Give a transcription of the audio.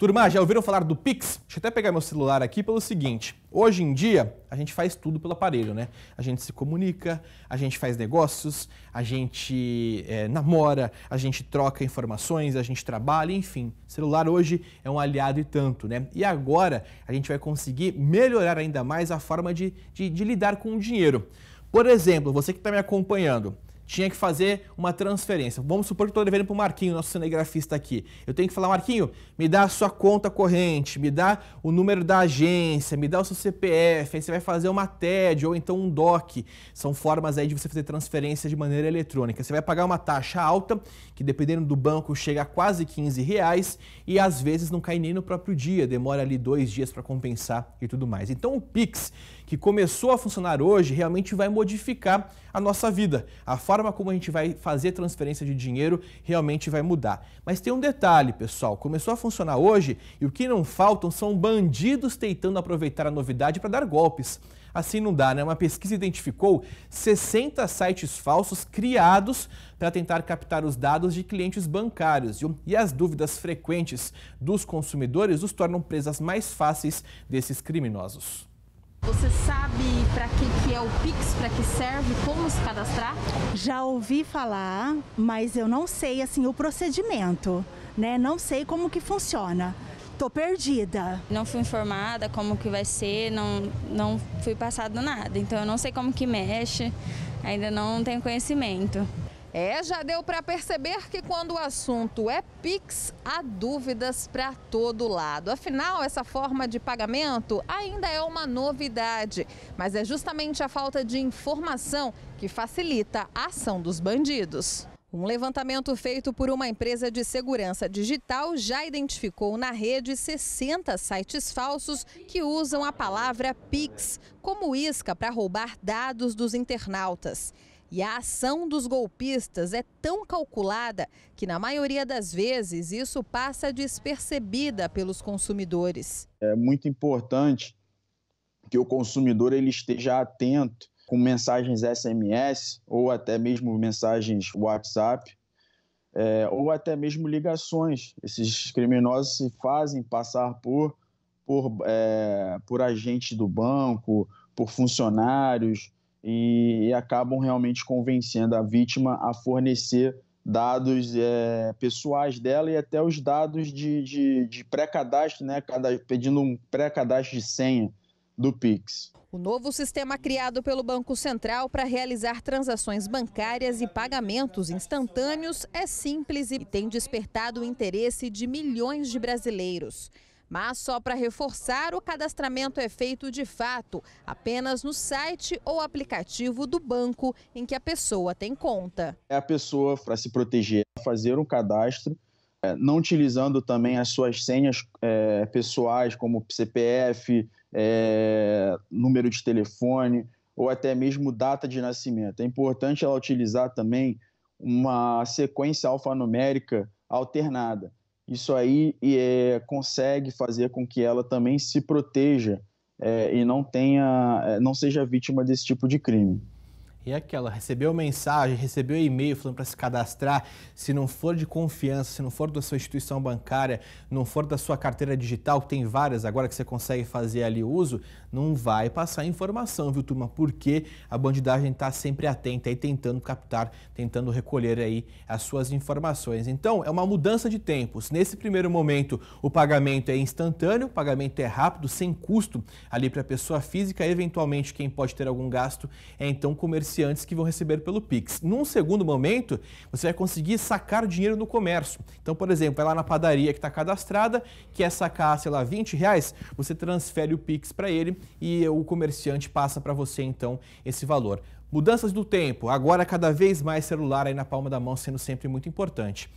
Turma, já ouviram falar do Pix? Deixa eu até pegar meu celular aqui pelo seguinte. Hoje em dia, a gente faz tudo pelo aparelho, né? A gente se comunica, a gente faz negócios, a gente é, namora, a gente troca informações, a gente trabalha, enfim. O celular hoje é um aliado e tanto, né? E agora a gente vai conseguir melhorar ainda mais a forma de, de, de lidar com o dinheiro. Por exemplo, você que está me acompanhando, tinha que fazer uma transferência. Vamos supor que estou devendo para o Marquinho, nosso cinegrafista aqui. Eu tenho que falar, Marquinho, me dá a sua conta corrente, me dá o número da agência, me dá o seu CPF, aí você vai fazer uma TED ou então um DOC. São formas aí de você fazer transferência de maneira eletrônica. Você vai pagar uma taxa alta, que dependendo do banco chega a quase 15 reais e às vezes não cai nem no próprio dia, demora ali dois dias para compensar e tudo mais. Então o Pix, que começou a funcionar hoje, realmente vai modificar a nossa vida. A forma forma como a gente vai fazer transferência de dinheiro realmente vai mudar. Mas tem um detalhe, pessoal, começou a funcionar hoje e o que não faltam são bandidos tentando aproveitar a novidade para dar golpes. Assim não dá, né? Uma pesquisa identificou 60 sites falsos criados para tentar captar os dados de clientes bancários. Viu? E as dúvidas frequentes dos consumidores os tornam presas mais fáceis desses criminosos. Você sabe para que, que é o Pix, para que serve, como se cadastrar? Já ouvi falar, mas eu não sei assim o procedimento, né? Não sei como que funciona. Tô perdida. Não fui informada como que vai ser, não, não fui passado nada. Então eu não sei como que mexe, ainda não tenho conhecimento. É, já deu para perceber que quando o assunto é Pix, há dúvidas para todo lado. Afinal, essa forma de pagamento ainda é uma novidade, mas é justamente a falta de informação que facilita a ação dos bandidos. Um levantamento feito por uma empresa de segurança digital já identificou na rede 60 sites falsos que usam a palavra Pix como isca para roubar dados dos internautas. E a ação dos golpistas é tão calculada que, na maioria das vezes, isso passa despercebida pelos consumidores. É muito importante que o consumidor ele esteja atento com mensagens SMS ou até mesmo mensagens WhatsApp é, ou até mesmo ligações. Esses criminosos se fazem passar por por, é, por agentes do banco, por funcionários, e, acabam realmente convencendo a vítima a fornecer dados é, pessoais dela e até os dados de, de, de pré-cadastro, né, pedindo um pré-cadastro de senha do Pix. O novo sistema criado pelo Banco Central para realizar transações bancárias e pagamentos instantâneos é simples e tem despertado o interesse de milhões de brasileiros. Mas só para reforçar, o cadastramento é feito de fato, apenas no site ou aplicativo do banco em que a pessoa tem conta. É a pessoa, para se proteger, fazer um cadastro, é, não utilizando também as suas senhas é, pessoais, como CPF, é, número de telefone ou até mesmo data de nascimento. É importante ela utilizar também uma sequência alfanumérica alternada isso aí é, consegue fazer com que ela também se proteja é, e não tenha, é, não seja vítima desse tipo de crime é aquela, recebeu mensagem, recebeu e-mail falando para se cadastrar, se não for de confiança, se não for da sua instituição bancária, não for da sua carteira digital, que tem várias agora que você consegue fazer ali o uso, não vai passar informação, viu turma? Porque a bandidagem está sempre atenta e tentando captar, tentando recolher aí as suas informações. Então, é uma mudança de tempos. Nesse primeiro momento, o pagamento é instantâneo, o pagamento é rápido, sem custo ali para a pessoa física, eventualmente quem pode ter algum gasto é então comercial comerciantes que vão receber pelo Pix. Num segundo momento, você vai conseguir sacar o dinheiro no comércio. Então, por exemplo, vai lá na padaria que está cadastrada, quer sacar, sei lá, 20 reais, você transfere o Pix para ele e o comerciante passa para você, então, esse valor. Mudanças do tempo, agora cada vez mais celular aí na palma da mão sendo sempre muito importante.